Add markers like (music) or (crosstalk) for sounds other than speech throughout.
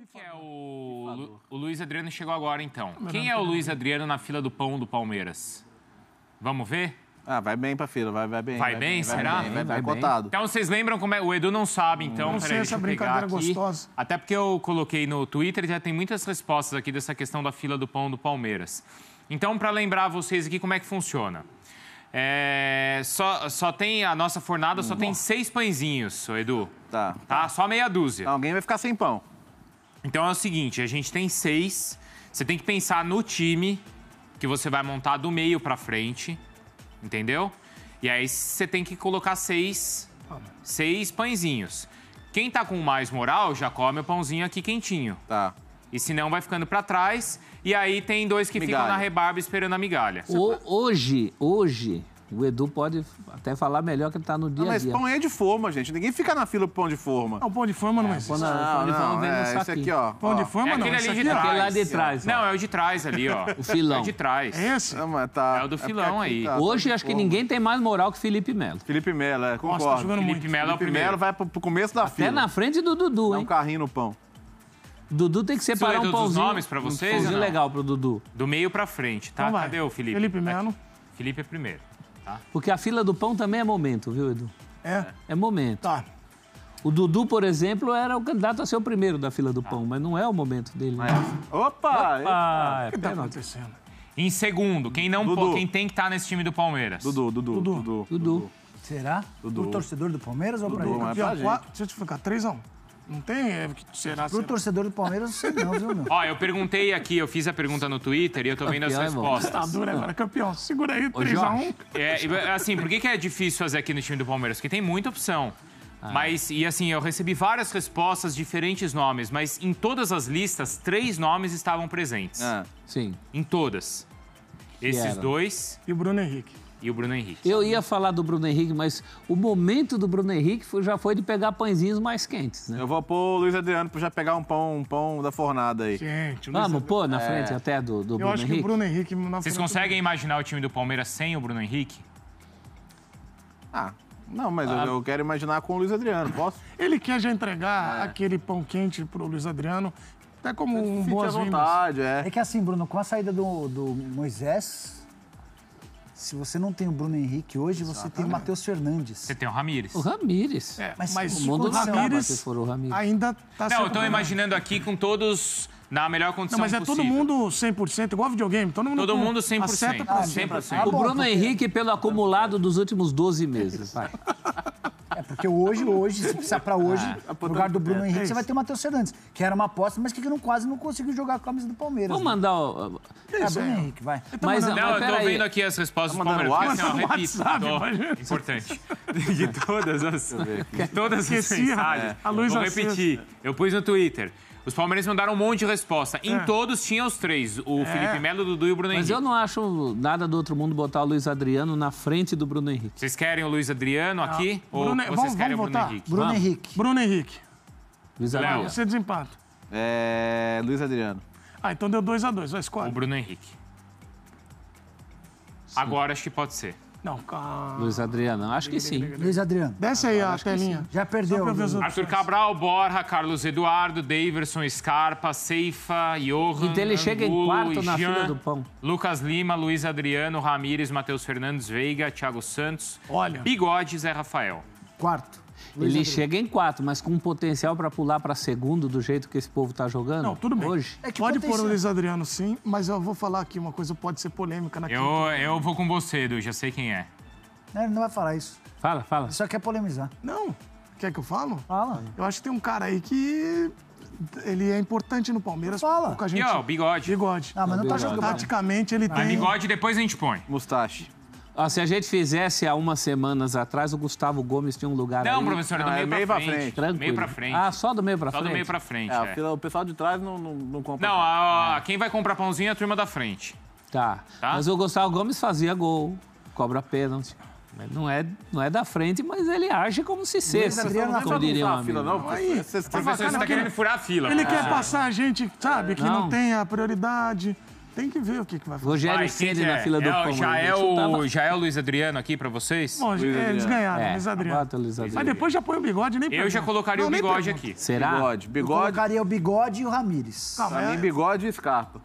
Quem que é o, o Luiz Adriano chegou agora, então. Quem é o Luiz Adriano na fila do pão do Palmeiras? Vamos ver? Ah, vai bem pra fila, vai, vai bem. Vai, vai bem, bem, será? Vai, bem, vai, vai cotado. Então vocês lembram como é. O Edu não sabe, então. Não sei essa brincadeira é gostosa. Até porque eu coloquei no Twitter, já tem muitas respostas aqui dessa questão da fila do pão do Palmeiras. Então, para lembrar vocês aqui como é que funciona. É, só, só tem a nossa fornada, só tem hum. seis pãezinhos, Edu. Tá. Tá, só meia dúzia. Alguém vai ficar sem pão. Então é o seguinte, a gente tem seis. Você tem que pensar no time que você vai montar do meio para frente, entendeu? E aí você tem que colocar seis, seis pãezinhos. Quem tá com mais moral já come o pãozinho aqui quentinho. Tá. E se não, vai ficando para trás. E aí tem dois que migalha. ficam na rebarba esperando a migalha. O, hoje, hoje, o Edu pode até falar melhor que ele está no dia a dia. Mas pão é de forma, gente. Ninguém fica na fila pro pão de forma. Não, o pão de forma não é, existe. Pão, não, pão de forma não, vem é, no saquinho. aqui, ó. Pão de forma é não, aquele é ali de tá trás. Aquele lá de trás. Ó. Não, é o de trás ali, ó. O filão. É o de trás. É esse? Não, mas tá, é o do é filão é aí. Tá, Hoje acho que ninguém tem mais moral que Felipe Melo. Felipe Melo, é, concordo. Nossa, tá Felipe muito. Melo é o primeiro. Melo vai pro, pro começo da até fila. Até na frente do Dudu, Dá hein? um carrinho no pão. Dudu tem que separar Isso, um pãozinho. nomes pra vocês? Um pãozinho legal pro Dudu. Do meio pra frente, tá? Então Cadê o Felipe? Felipe Melo. Felipe é primeiro. Tá. Porque a fila do pão também é momento, viu, Edu? É? É momento. Tá. O Dudu, por exemplo, era o candidato a ser o primeiro da fila do tá. pão, mas não é o momento dele. Né? Mas... Opa! Opa! É o que está acontecendo? Em segundo, quem não Dudu. quem tem que estar tá nesse time do Palmeiras? Dudu, Dudu, Dudu. Dudu. Dudu. Será? Dudu. O torcedor do Palmeiras Dudu, ou pra ele? É pra gente. Deixa eu te explicar, 3x1. Não tem o é que será. Pro será. torcedor do Palmeiras, sei não, viu, meu? (laughs) Ó, eu perguntei aqui, eu fiz a pergunta no Twitter e eu tô campeão, vendo as respostas. Tá dura agora, campeão. Segura aí, 3x1. É, assim, por que, que é difícil fazer aqui no time do Palmeiras? Porque tem muita opção. Ah. Mas, e assim, eu recebi várias respostas, diferentes nomes, mas em todas as listas, três nomes estavam presentes. Ah, sim. Em todas. Esses dois. E o Bruno Henrique. E o Bruno Henrique. Eu ia falar do Bruno Henrique, mas o momento do Bruno Henrique foi, já foi de pegar pãezinhos mais quentes, né? Eu vou pôr o Luiz Adriano para já pegar um pão, um pão da fornada aí. Gente, Vamos Adriano... pôr na é. frente é... até do, do Eu Bruno acho Henrique. que o Bruno Henrique... Na Vocês conseguem imaginar o time do Palmeiras sem o Bruno Henrique? Ah, não, mas ah. eu, eu, quero imaginar com o Luiz Adriano, posso? Ele quer já entregar é. aquele pão quente pro Luiz Adriano, até como um boas-vindas. vontade, é. É que assim, Bruno, com a saída do, do Moisés, se você não tem o Bruno Henrique hoje, Exatamente. você tem o Matheus Fernandes. Você tem o Ramires. O Ramires. É, mas, mas o mundo é Ramires, se for o Ramires ainda tá Não, eu tô imaginando aqui com todos na melhor condição não, mas é possível. todo mundo 100%, igual videogame, todo mundo Todo mundo 100%. Acerta ah, 100%. 100%. O Bruno Henrique pelo acumulado dos últimos 12 meses. Vai. (laughs) Porque hoje, hoje, se precisar pra hoje, ah, no lugar do Bruno é, Henrique, é você vai ter o Matheus Fernandes, que era uma aposta, mas que não, quase não conseguiu jogar com a camisa do Palmeiras. Vou né? mandar o. É, isso, Bruno é. Henrique, vai. Mas, não, mas, eu tô vendo aqui as respostas tá do Palmeiras. Assim, ó, repito, WhatsApp, importante. (laughs) De todas as. De todas as mensagens. A é. luz Vou repetir. Eu pus no Twitter. Os palmeirenses mandaram um monte de resposta. Em é. todos tinha os três: o é. Felipe Melo, o Dudu e o Bruno Mas Henrique. Mas eu não acho nada do outro mundo botar o Luiz Adriano na frente do Bruno Henrique. Vocês querem o Luiz Adriano aqui? Ah, Ou Bruno, vocês vamos, querem vamos o Bruno votar. Henrique? Bruno vamos. Henrique. Bruno Henrique. Luiz Adriano. Você desempata. É. Luiz Adriano. Ah, então deu 2x2. Dois a dois. Vai, escolhe. O Bruno Henrique. Sim. Agora acho que pode ser. Não, calma. Luiz Adriano, acho que sim. Luiz Adriano. Desce aí ah, a telinha. Já perdeu. Arthur Cabral, Borja, Carlos Eduardo, Daverson, Scarpa, Ceifa, Johan, Então ele Angulo, chega em quarto Jean, na fila do pão. Lucas Lima, Luiz Adriano, Ramires, Matheus Fernandes, Veiga, Thiago Santos, Olha. Bigode, Zé Rafael. Quarto ele chega em quatro, mas com um potencial para pular para segundo do jeito que esse povo está jogando? Não, tudo bem. Hoje? É pode potencial... pôr o Luiz Adriano, sim, mas eu vou falar aqui uma coisa, pode ser polêmica na eu, Eu vou com você, Edu, já sei quem é. Não, ele não vai falar isso. Fala, fala. Ele só quer polemizar. Não. Quer que eu falo? Fala. Eu acho que tem um cara aí que ele é importante no Palmeiras. Fala. Que é gente. E, ó, bigode. Bigode. Ah, mas não, não tá jogando. Taticamente ele tem... bigode depois a gente põe. Mustache. Ó, se a gente fizesse há umas semanas atrás, o Gustavo Gomes tinha um lugar Não, aí. professor, é do ah, meio, é meio pra, pra frente. frente. Tranquilo. Meio pra frente. Ah, só do meio pra só frente? Só do meio pra frente, é, é. O pessoal de trás não, não, não compra. Não, a, a, é. quem vai comprar pãozinho é a turma da frente. Tá. tá. Mas o Gustavo Gomes fazia gol, cobra pênalti. Não é, não é da frente, mas ele age como se cesse. Adriano, não é diria furar a Fila, não, aí, professor, você está querendo furar a fila. Ele quer é. passar a gente, sabe, que não tem a prioridade. Tem que ver o que, que vai fazer. Rogério Ceni na é. fila do é, pão. Já é, tá o, já é o Luiz Adriano aqui pra vocês? Bom, Luiz é, eles ganharam, é, Luiz Adriano. Luiz Adriano. Mas depois já põe o bigode, nem Eu já colocaria o bigode aqui. Será? Bigode, bigode. colocaria o bigode e o Ramires. Calma, pra mim, é. bigode e Scarpa.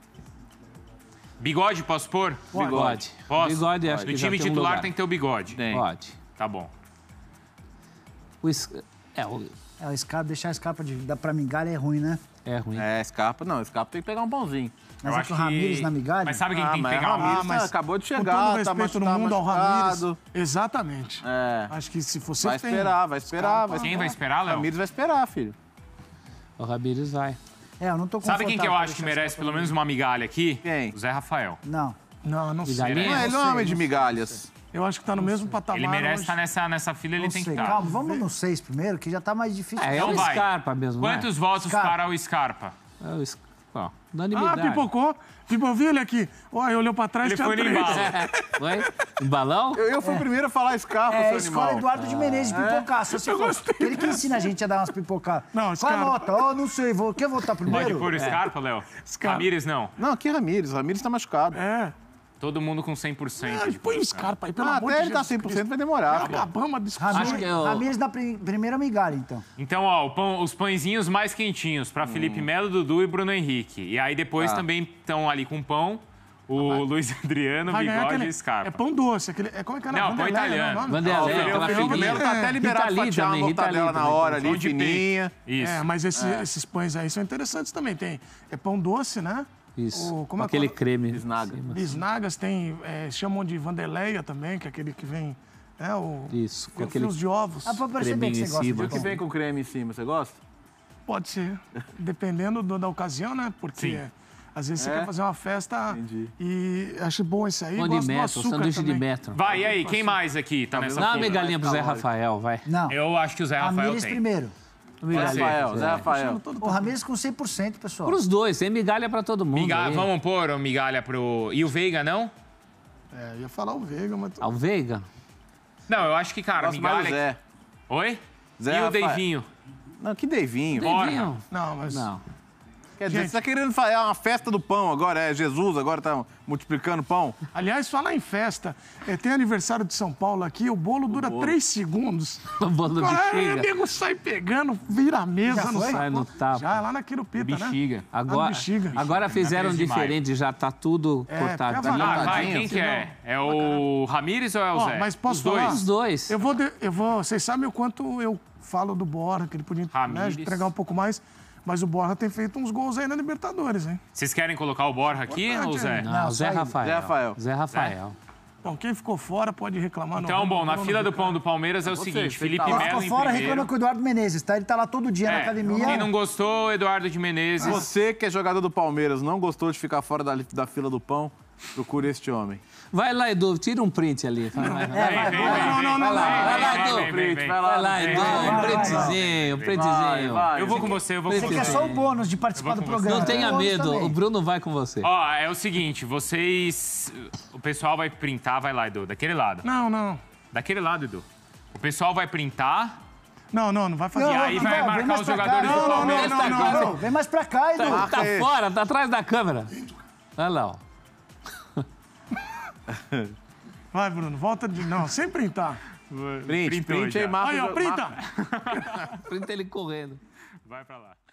Bigode, posso pôr? Bigode. Posso? Bigode, acho No time titular tem que ter o bigode. Tem. Pode. Tá bom. O é, o... é, a escapa, deixar a escapa de, da, pra migalha é ruim, né? É ruim. É, escapa, não, escapa tem que pegar um pãozinho. Mas eu é que o Ramires na migalha. Mas sabe quem ah, tem que pegar o Ramires? Ah, mas tá, acabou de chegar, com todo o tá respeito tá mundo ao Ramires. Exatamente. É. Acho que se você vai tem, esperar, vai esperar, vai Quem vai esperar, Léo? O Ramires vai esperar, filho. O Ramires vai. É, eu não tô Sabe quem que eu acho que merece pelo menos uma migalha aqui? Quem? O Zé Rafael. Não. Não, não sei. Não, ele não é homem de migalhas. Eu acho que está no não mesmo sei. patamar. Ele merece estar tá nessa, nessa fila, não ele sei. tem que estar. Tá. Calma, vamos no seis primeiro, que já está mais difícil. É, é então o Scarpa mesmo. Né? Quantos votos Scarpa. para o Scarpa? É o Scarpa. ah, pipocou. Tipo, eu vi ele aqui. Olha, ele olhou pra trás e foi no Foi? (laughs) Em balão? Eu, eu fui o é. primeiro a falar Scarpa, é, seu escola animal. Eduardo de Menezes de pipocar. É. Se assim, eu for, gostei. Ele que ensina a gente a dar umas pipocadas. Não, Scarpa. Qual a nota? Ó, oh, não sei. Vou, quer votar primeiro? Pode pôr o é. Scarpa, Léo? Ramírez, não. Não, aqui é Ramírez. Ramírez tá machucado. É. Todo mundo com 100%. Ah, põe o Scarpa aí, pelo ah, amor até ele tá 100% vai demorar. É. Acabamos a discussão. Acho que eu... mesa da primeira migalha, então. Então, ó, pão, os pãezinhos mais quentinhos para hum. Felipe Melo, Dudu e Bruno Henrique. E aí depois ah. também estão ali com pão. O ah, Luiz Adriano, vai Bigode aquele, e Scarpa. É pão doce. Aquele, é, como é que é? Não, não né, pão italiano. Não, Vanderlei, não, o tá, tá até é. liberado Rita pra tirar a mortadela na hora ali, fininha. Isso. É, mas esses pães aí são interessantes também. Tem, é pão doce, né? Isso. O, como é aquele é? creme. Bisnagas. Bisnagas tem, é, chamam de Vandeleia também, que é aquele que vem. É, o, Isso, com aquele. Fios de ovos. Ah, pra perceber que você gosta. Cima. o que vem com creme em cima, você gosta? Pode ser. Dependendo do, da ocasião, né? Porque. Sim. Às vezes é? você quer fazer uma festa Entendi. e acho bom isso aí. Pão de metro, sanduíche também. de metro. Vai, e aí, quem mais aqui tá, tá nessa Dá uma migalhinha pro Zé tá Rafael, vai. Não. Eu acho que o Zé Rafael Amires tem. primeiro. Zé Rafael, Zé Rafael. O Ramires com 100%, pessoal. Para os dois, tem migalha para todo mundo. Migalha, vamos pôr o migalha pro. E o Veiga, não? É, eu ia falar o Veiga, mas. Ah, o Veiga? Não, eu acho que, cara, migalha. Zé. Oi? Zé e Rafael. o Deivinho? Não, que Deivinho? Deivinho. Não, mas. Não. Quer dizer, Gente. você está querendo falar é uma festa do pão agora, é Jesus, agora está multiplicando pão. Aliás, falar em festa, é, tem aniversário de São Paulo aqui, o bolo dura bolo. três segundos. (laughs) O bolo de O amigo sai pegando, vira a mesa. não sai, sai no tapa. Já, lá na Quirupita, bexiga. né? Agora, bexiga. Agora fizeram é diferente, já está tudo é, tá cortado. Tá ah, vai, quem que é? É o Ramires ou é o Ó, Zé? Mas posso Os falar? dois. Os dois. Eu vou, eu vou, vocês sabem o quanto eu falo do Borra, que ele podia né, entregar um pouco mais. Mas o Borra tem feito uns gols aí na Libertadores, hein? Vocês querem colocar o Borra aqui Importante, ou Zé? Não, Zé, Rafael. Zé Rafael. Zé Rafael. É. Bom, quem ficou fora pode reclamar. Então, não, bom, na fila do pão do Palmeiras é, é o seguinte, Felipe tá Melo ficou fora, reclama com o Eduardo Menezes, tá? Ele tá lá todo dia é, na academia. Quem não gostou, Eduardo de Menezes. Você que é jogador do Palmeiras, não gostou de ficar fora da, da fila do pão, Procure este homem. Vai lá, Edu, tira um print ali. Vai, vai, vai. Não, não, não, Vai lá, Edu. Vai lá, Edu. Um printzinho, um printzinho. Eu vou com você, eu vou com você. quer só o bônus de participar do programa. Não tenha medo, o Bruno vai com você. Ó, é o seguinte, vocês... O pessoal vai printar, vai lá, Edu, daquele lado. Não, não. Daquele lado, Edu. O pessoal vai printar... Não, não, não vai fazer. Não, e aí não, vai marcar os jogadores do Palmeiras. Não, não, não, não, Vem mais pra cá, Edu. Tá, tá fora, tá atrás da câmera. Olha lá, ó. (laughs) Vai, Bruno, volta de. Não, sem printar. Print, print, print aí, mapa. Aí, ó, printa! (laughs) printa ele correndo. Vai pra lá.